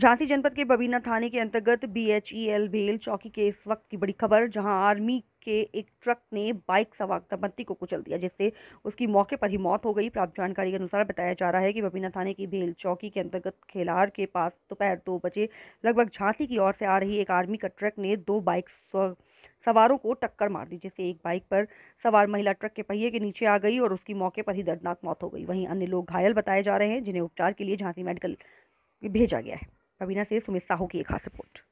झांसी जनपद के बबीना थाने के अंतर्गत बीएचईएल e भेल चौकी के इस वक्त की बड़ी खबर जहां आर्मी के एक ट्रक ने बाइक सवार दंपत्ति को कुचल दिया जिससे उसकी मौके पर ही मौत हो गई प्राप्त जानकारी के अनुसार बताया जा रहा है कि बबीना थाने की भेल चौकी के अंतर्गत खेलार के पास दोपहर दो बजे लगभग झांसी की ओर से आ रही एक आर्मी का ट्रक ने दो बाइक सवारों को टक्कर मार दी जिससे एक बाइक पर सवार महिला ट्रक के पहिए के नीचे आ गई और उसकी मौके पर ही दर्दनाक मौत हो गई वहीं अन्य लोग घायल बताए जा रहे हैं जिन्हें उपचार के लिए झांसी मेडिकल भेजा गया है कबीना से सुमित साहू की एक खास रिपोर्ट